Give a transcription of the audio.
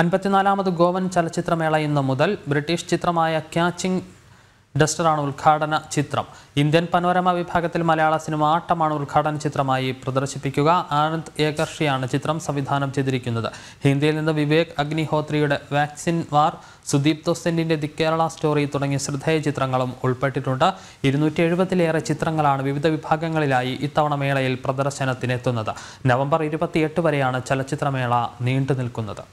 അൻപത്തിനാലാമത് ഗോവൻ ചലച്ചിത്രമേള ഇന്ന് മുതൽ ബ്രിട്ടീഷ് ചിത്രമായ ക്യാച്ചിങ് ഡസ്റ്ററാണ് ഉദ്ഘാടന ചിത്രം ഇന്ത്യൻ പനോരമ വിഭാഗത്തിൽ മലയാള സിനിമ ആട്ടമാണ് ഉദ്ഘാടന ചിത്രമായി പ്രദർശിപ്പിക്കുക ആനന്ദ് ഏകർഷിയാണ് ചിത്രം സംവിധാനം ചെയ്തിരിക്കുന്നത് ഹിന്ദിയിൽ നിന്ന് വിവേക് അഗ്നിഹോത്രിയുടെ വാക്സിൻ വാർ സുദീപ് ദോസെൻറ്റിൻ്റെ ദി കേരള സ്റ്റോറി തുടങ്ങിയ ശ്രദ്ധേയ ചിത്രങ്ങളും ഉൾപ്പെട്ടിട്ടുണ്ട് ഇരുന്നൂറ്റി എഴുപതിലേറെ ചിത്രങ്ങളാണ് വിവിധ വിഭാഗങ്ങളിലായി ഇത്തവണ മേളയിൽ പ്രദർശനത്തിനെത്തുന്നത് നവംബർ ഇരുപത്തിയെട്ട് വരെയാണ് ചലച്ചിത്രമേള നീണ്ടു നിൽക്കുന്നത്